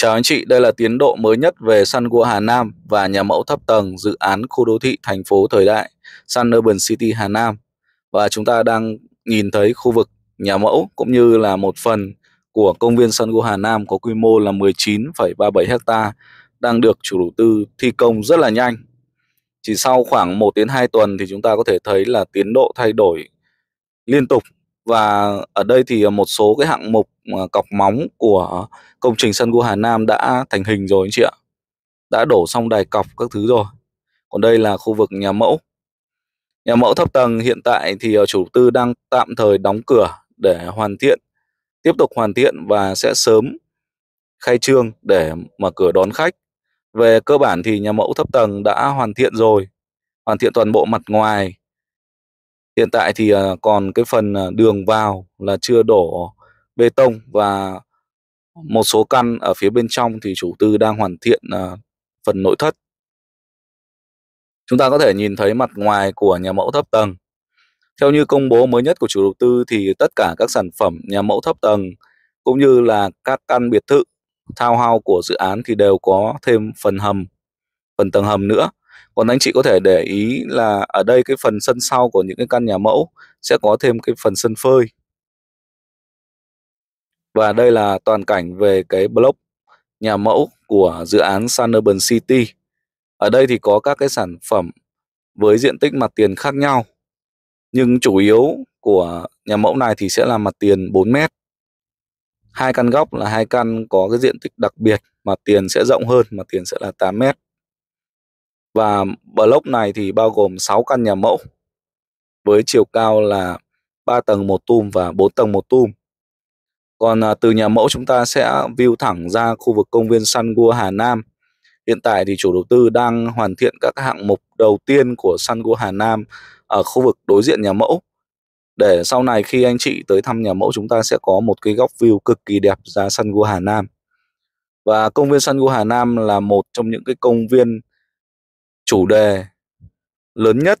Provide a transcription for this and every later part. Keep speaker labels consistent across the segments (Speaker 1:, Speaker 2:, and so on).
Speaker 1: Chào anh chị, đây là tiến độ mới nhất về Sun của Hà Nam và nhà mẫu thấp tầng dự án khu đô thị thành phố thời đại Sun Urban City Hà Nam. Và chúng ta đang nhìn thấy khu vực nhà mẫu cũng như là một phần của công viên Sun của Hà Nam có quy mô là 19,37 ha đang được chủ đầu tư thi công rất là nhanh. Chỉ sau khoảng 1 đến 2 tuần thì chúng ta có thể thấy là tiến độ thay đổi liên tục và ở đây thì ờ, một số cái hạng mục ờ, cọc móng của công trình sân gua Hà Nam đã thành hình rồi anh chị ạ đã đổ xong đài cọc các thứ rồi còn đây là khu vực nhà mẫu nhà mẫu thấp tầng hiện tại thì ờ, chủ tư đang tạm thời đóng cửa để hoàn thiện tiếp tục hoàn thiện và sẽ sớm khai trương để mở cửa đón khách về cơ bản thì nhà mẫu thấp tầng đã hoàn thiện rồi hoàn thiện toàn bộ mặt ngoài hiện tại thì ờ, còn cái phần ờ, đường vào là chưa đổ bê tông và một số căn ở phía bên trong thì chủ tư đang hoàn thiện ờ, phần nội thất chúng ta có thể nhìn thấy mặt ngoài của nhà mẫu thấp tầng theo như công bố mới nhất của chủ đầu tư thì tất cả các sản phẩm nhà mẫu thấp tầng cũng như là các căn biệt thự thao hao của dự án thì đều có thêm phần hầm, phần tầng hầm nữa còn anh chị có thể để ý là ở đây cái phần sân sau của những cái căn nhà mẫu sẽ có thêm cái phần sân phơi và đây là toàn cảnh về cái block nhà mẫu của dự án Sun Urban City ở đây thì có các cái sản phẩm với diện tích mặt tiền khác nhau nhưng chủ yếu của nhà mẫu này thì sẽ là mặt tiền 4 mét hai căn góc là hai căn có cái diện tích đặc biệt mặt tiền sẽ rộng hơn mặt tiền sẽ là 8 mét và block này thì bao gồm 6 căn nhà mẫu với chiều cao là 3 tầng một tum và 4 tầng một tum. Còn à, từ nhà mẫu chúng ta sẽ view thẳng ra khu vực công viên Sun Gua Hà Nam. Hiện tại thì chủ đầu tư đang hoàn thiện các hạng mục đầu tiên của Sun Gua Hà Nam ở khu vực đối diện nhà mẫu. Để sau này khi anh chị tới thăm nhà mẫu chúng ta sẽ có một cái góc view cực kỳ đẹp ra Sun Gua Hà Nam. Và công viên Sun Gua Hà Nam là một trong những cái công viên chủ đề lớn nhất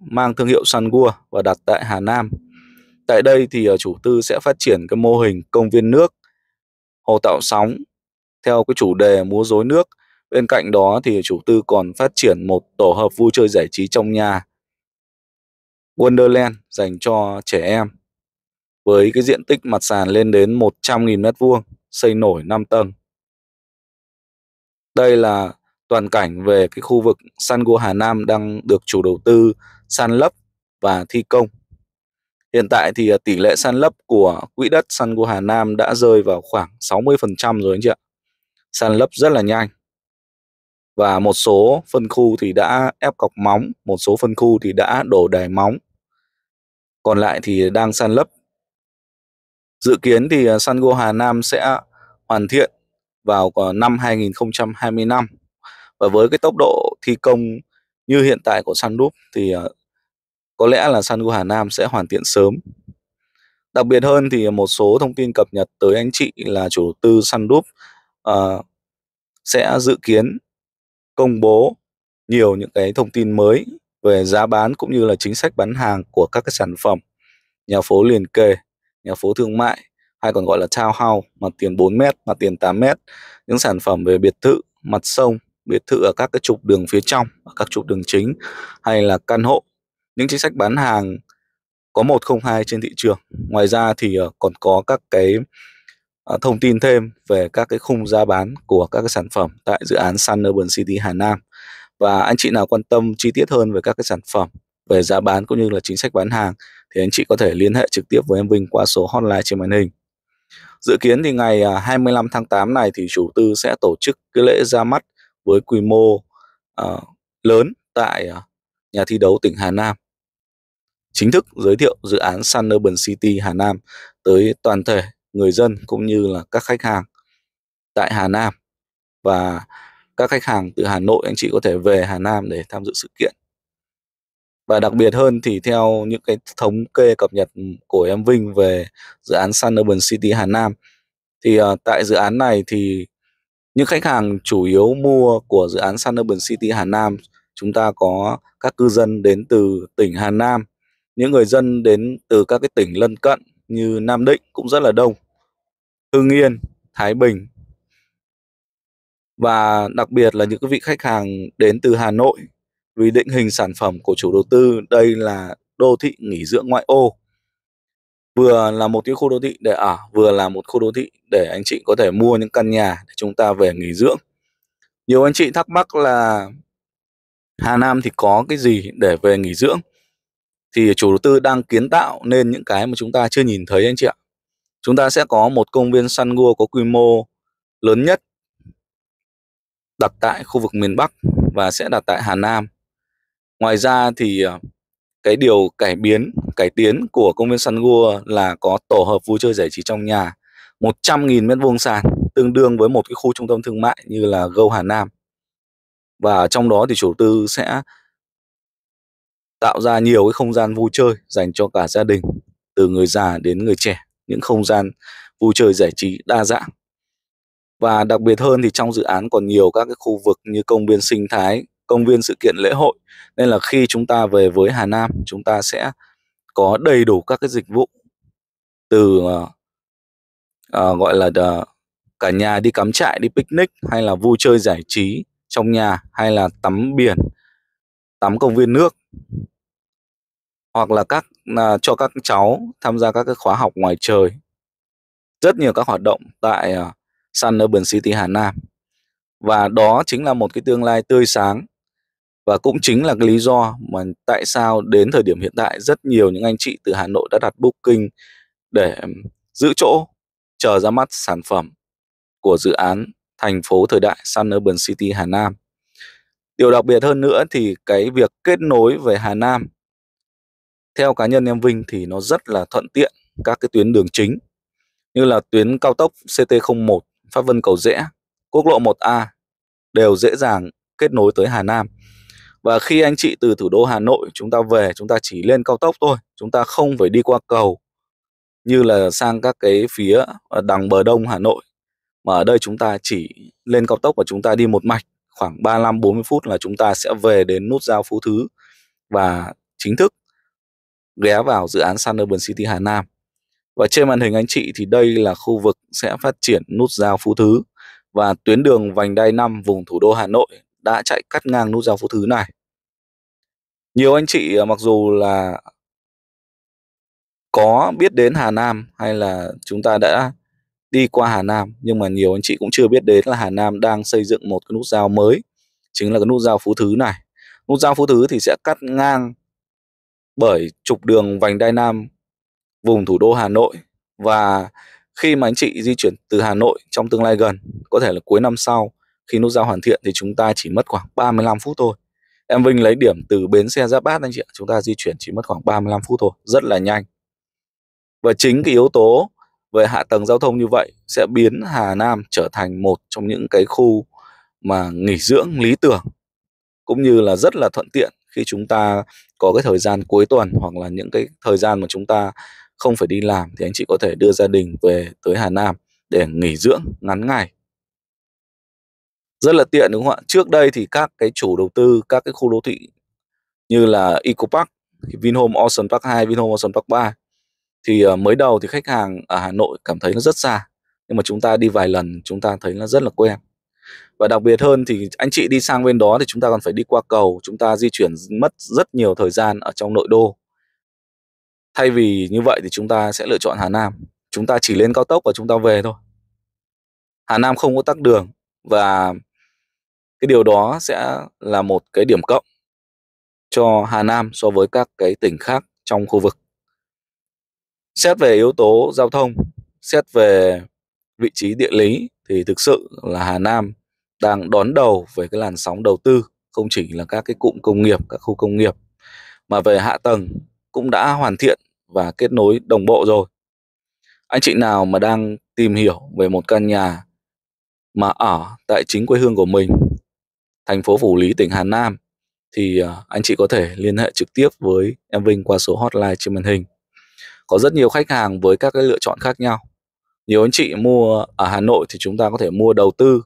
Speaker 1: mang thương hiệu Sun và đặt tại Hà Nam. Tại đây thì ờ, chủ tư sẽ phát triển cái mô hình công viên nước, hồ tạo sóng theo cái chủ đề múa rối nước. Bên cạnh đó thì chủ tư còn phát triển một tổ hợp vui chơi giải trí trong nhà Wonderland dành cho trẻ em với cái diện tích mặt sàn lên đến 100.000 m2, xây nổi 5 tầng. Đây là toàn cảnh về cái khu vực San Gô Hà Nam đang được chủ đầu tư san lấp và thi công. Hiện tại thì à, tỷ lệ san lấp của quỹ đất San Gô Hà Nam đã rơi vào khoảng 60% rồi anh chị ạ. San lấp rất là nhanh. Và một số phân khu thì đã ép cọc móng, một số phân khu thì đã đổ đài móng. Còn lại thì đang san lấp. Dự kiến thì à, San Gô Hà Nam sẽ hoàn thiện vào à, năm 2025 và với cái tốc độ thi công như hiện tại của Sunroof thì ờ, có lẽ là Sunroof Hà Nam sẽ hoàn thiện sớm. Đặc biệt hơn thì một số thông tin cập nhật tới anh chị là chủ đầu tư Sunroof uh, sẽ dự kiến công bố nhiều những cái thông tin mới về giá bán cũng như là chính sách bán hàng của các cái sản phẩm nhà phố liền kề, nhà phố thương mại hay còn gọi là townhouse, mặt tiền 4 mét, mặt tiền 8 mét, những sản phẩm về biệt thự, mặt sông biệt thự ở các cái trục đường phía trong, ở các trục đường chính hay là căn hộ. Những chính sách bán hàng có 102 trên thị trường. Ngoài ra thì ờ, còn có các cái ờ, thông tin thêm về các cái khung giá bán của các cái sản phẩm tại dự án Sun Urban City Hà Nam. Và anh chị nào quan tâm chi tiết hơn về các cái sản phẩm về giá bán cũng như là chính sách bán hàng thì anh chị có thể liên hệ trực tiếp với em Vinh qua số hotline trên màn hình. Dự kiến thì ngày 25 à, tháng 8 này thì chủ tư sẽ tổ chức cái lễ ra mắt với quy mô uh, lớn tại uh, nhà thi đấu tỉnh Hà Nam. Chính thức giới thiệu dự án Sun Urban City Hà Nam tới toàn thể người dân cũng như là các khách hàng tại Hà Nam và các khách hàng từ Hà Nội anh chị có thể về Hà Nam để tham dự sự kiện. Và đặc biệt hơn thì theo những cái thống kê cập nhật của em Vinh về dự án Sun Urban City Hà Nam thì uh, tại dự án này thì những khách hàng chủ yếu mua của dự án Sun Urban City Hà Nam, chúng ta có các cư dân đến từ tỉnh Hà Nam, những người dân đến từ các cái tỉnh lân cận như Nam Định cũng rất là đông, Hưng Yên, Thái Bình. Và đặc biệt là những cái vị khách hàng đến từ Hà Nội vì định hình sản phẩm của chủ đầu tư đây là đô thị nghỉ dưỡng ngoại ô vừa là một cái khu đô thị để ở à, vừa là một khu đô thị để anh chị có thể mua những căn nhà để chúng ta về nghỉ dưỡng nhiều anh chị thắc mắc là Hà Nam thì có cái gì để về nghỉ dưỡng thì chủ đầu tư đang kiến tạo nên những cái mà chúng ta chưa nhìn thấy anh chị ạ chúng ta sẽ có một công viên săn gua có quy mô lớn nhất đặt tại khu vực miền Bắc và sẽ đặt tại Hà Nam ngoài ra thì à, cái điều cải biến cải tiến của công viên Sun Gua là có tổ hợp vui chơi giải trí trong nhà 100.000 mét vuông sàn tương đương với một cái khu trung tâm thương mại như là Go Hà Nam và trong đó thì chủ tư sẽ tạo ra nhiều cái không gian vui chơi dành cho cả gia đình từ người già đến người trẻ những không gian vui chơi giải trí đa dạng và đặc biệt hơn thì trong dự án còn nhiều các cái khu vực như công viên sinh thái công viên sự kiện lễ hội nên là khi chúng ta về với Hà Nam chúng ta sẽ có đầy đủ các cái dịch vụ từ uh, uh, gọi là uh, cả nhà đi cắm trại đi picnic hay là vui chơi giải trí trong nhà hay là tắm biển tắm công viên nước hoặc là các uh, cho các cháu tham gia các cái khóa học ngoài trời rất nhiều các hoạt động tại uh, Sun Urban City Hà Nam và đó chính là một cái tương lai tươi sáng và cũng chính là cái lý do mà tại sao đến thời điểm hiện tại rất nhiều những anh chị từ Hà Nội đã đặt booking để giữ chỗ chờ ra mắt sản phẩm của dự án thành phố thời đại Sun Urban City Hà Nam. Điều đặc biệt hơn nữa thì cái việc kết nối về Hà Nam theo cá nhân em Vinh thì nó rất là thuận tiện các cái tuyến đường chính như là tuyến cao tốc CT01 Pháp Vân Cầu Rẽ, quốc lộ 1A đều dễ dàng kết nối tới Hà Nam và khi anh chị từ thủ đô Hà Nội chúng ta về chúng ta chỉ lên cao tốc thôi chúng ta không phải đi qua cầu như là sang các cái phía à, đằng bờ đông Hà Nội mà ở đây chúng ta chỉ lên cao tốc và chúng ta đi một mạch khoảng 35 40 phút là chúng ta sẽ về đến nút giao Phú Thứ và chính thức ghé vào dự án Sun Urban City Hà Nam. Và trên màn hình anh chị thì đây là khu vực sẽ phát triển nút giao Phú Thứ và tuyến đường vành đai 5 vùng thủ đô Hà Nội đã chạy cắt ngang nút giao phố thứ này nhiều anh chị ờ, mặc dù là có biết đến Hà Nam hay là chúng ta đã đi qua Hà Nam nhưng mà nhiều anh chị cũng chưa biết đến là Hà Nam đang xây dựng một cái nút giao mới chính là cái nút giao Phú Thứ này nút giao Phú Thứ thì sẽ cắt ngang bởi trục đường vành đai Nam vùng thủ đô Hà Nội và khi mà anh chị di chuyển từ Hà Nội trong tương lai gần có thể là cuối năm sau khi nút giao hoàn thiện thì chúng ta chỉ mất khoảng 35 phút thôi em Vinh lấy điểm từ bến xe Giáp Bát anh chị ạ chúng ta di chuyển chỉ mất khoảng 35 phút thôi rất là nhanh và chính cái yếu tố về hạ tầng giao thông như vậy sẽ biến Hà Nam trở thành một trong những cái khu mà nghỉ dưỡng lý tưởng cũng như là rất là thuận tiện khi chúng ta có cái thời gian cuối tuần hoặc là những cái thời gian mà chúng ta không phải đi làm thì anh chị có thể đưa gia đình về tới Hà Nam để nghỉ dưỡng ngắn ngày rất là tiện đúng không ạ trước đây thì các cái chủ đầu tư các cái khu đô thị như là Eco Park Vinhome Ocean Park 2 Vinhome Ocean Park 3 thì ờ, mới đầu thì khách hàng ở Hà Nội cảm thấy nó rất xa nhưng mà chúng ta đi vài lần chúng ta thấy nó rất là quen và đặc biệt hơn thì anh chị đi sang bên đó thì chúng ta còn phải đi qua cầu chúng ta di chuyển mất rất nhiều thời gian ở trong nội đô thay vì như vậy thì chúng ta sẽ lựa chọn Hà Nam chúng ta chỉ lên cao tốc và chúng ta về thôi Hà Nam không có tắc đường và cái điều đó sẽ là một cái điểm cộng cho Hà Nam so với các cái tỉnh khác trong khu vực. Xét về yếu tố giao thông, xét về vị trí địa lý thì thực sự là Hà Nam đang đón đầu về cái làn sóng đầu tư không chỉ là các cái cụm công nghiệp, các khu công nghiệp mà về hạ tầng cũng đã hoàn thiện và kết nối đồng bộ rồi. Anh chị nào mà đang tìm hiểu về một căn nhà mà ở tại chính quê hương của mình thành phố Phủ Lý, tỉnh Hà Nam thì à, anh chị có thể liên hệ trực tiếp với em Vinh qua số hotline trên màn hình. Có rất nhiều khách hàng với các cái lựa chọn khác nhau. Nhiều anh chị mua ở Hà Nội thì chúng ta có thể mua đầu tư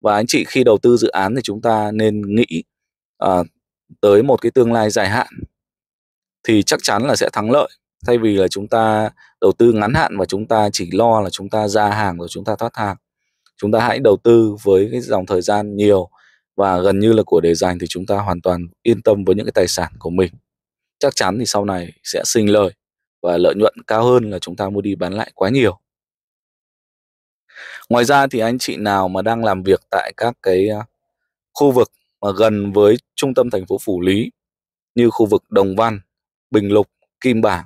Speaker 1: và anh chị khi đầu tư dự án thì chúng ta nên nghĩ à, tới một cái tương lai dài hạn thì chắc chắn là sẽ thắng lợi thay vì là chúng ta đầu tư ngắn hạn và chúng ta chỉ lo là chúng ta ra hàng rồi chúng ta thoát hàng chúng ta hãy đầu tư với cái dòng thời gian nhiều và gần như là của để dành thì chúng ta hoàn toàn yên tâm với những cái tài sản của mình chắc chắn thì sau này sẽ sinh lời và lợi nhuận cao hơn là chúng ta mua đi bán lại quá nhiều ngoài ra thì anh chị nào mà đang làm việc tại các cái à, khu vực mà gần với trung tâm thành phố phủ lý như khu vực đồng văn bình lục kim bảng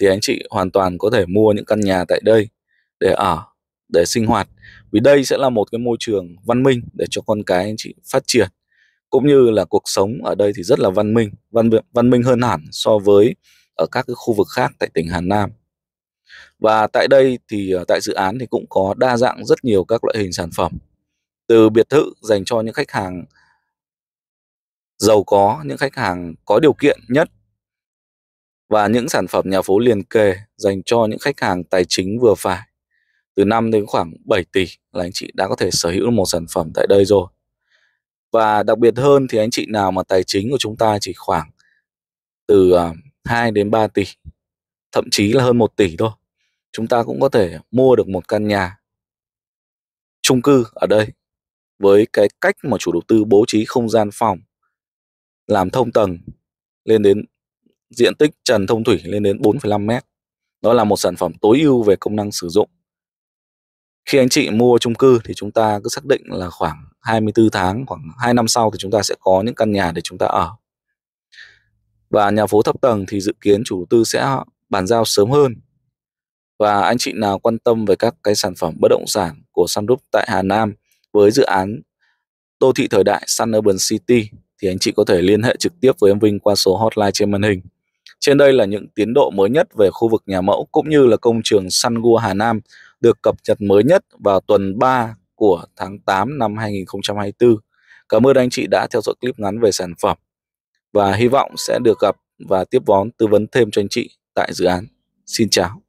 Speaker 1: thì anh chị hoàn toàn có thể mua những căn nhà tại đây để ở để sinh hoạt vì đây sẽ là một cái môi trường văn minh để cho con cái anh chị phát triển cũng như là cuộc sống ở đây thì rất là văn minh văn văn minh hơn hẳn so với ở các cái khu vực khác tại tỉnh Hà Nam và tại đây thì ờ, tại dự án thì cũng có đa dạng rất nhiều các loại hình sản phẩm từ biệt thự dành cho những khách hàng giàu có những khách hàng có điều kiện nhất và những sản phẩm nhà phố liền kề dành cho những khách hàng tài chính vừa phải từ 5 đến khoảng 7 tỷ là anh chị đã có thể sở hữu một sản phẩm tại đây rồi. Và đặc biệt hơn thì anh chị nào mà tài chính của chúng ta chỉ khoảng từ 2 à, đến 3 tỷ, thậm chí là hơn 1 tỷ thôi. Chúng ta cũng có thể mua được một căn nhà chung cư ở đây với cái cách mà chủ đầu tư bố trí không gian phòng làm thông tầng lên đến diện tích trần thông thủy lên đến 4,5 mét. Đó là một sản phẩm tối ưu về công năng sử dụng khi anh chị mua chung cư thì chúng ta cứ xác định là khoảng 24 tháng khoảng 2 năm sau thì chúng ta sẽ có những căn nhà để chúng ta ở và nhà phố thấp tầng thì dự kiến chủ đầu tư sẽ bàn giao sớm hơn và anh chị nào quan tâm về các cái sản phẩm bất động sản của Sun Group tại Hà Nam với dự án đô thị thời đại Sun Urban City thì anh chị có thể liên hệ trực tiếp với em Vinh qua số hotline trên màn hình. Trên đây là những tiến độ mới nhất về khu vực nhà mẫu cũng như là công trường Sun Gua Hà Nam được cập nhật mới nhất vào tuần 3 của tháng 8 năm 2024. Cảm ơn anh chị đã theo dõi clip ngắn về sản phẩm và hy vọng sẽ được gặp và tiếp vón tư vấn thêm cho anh chị tại dự án. Xin chào.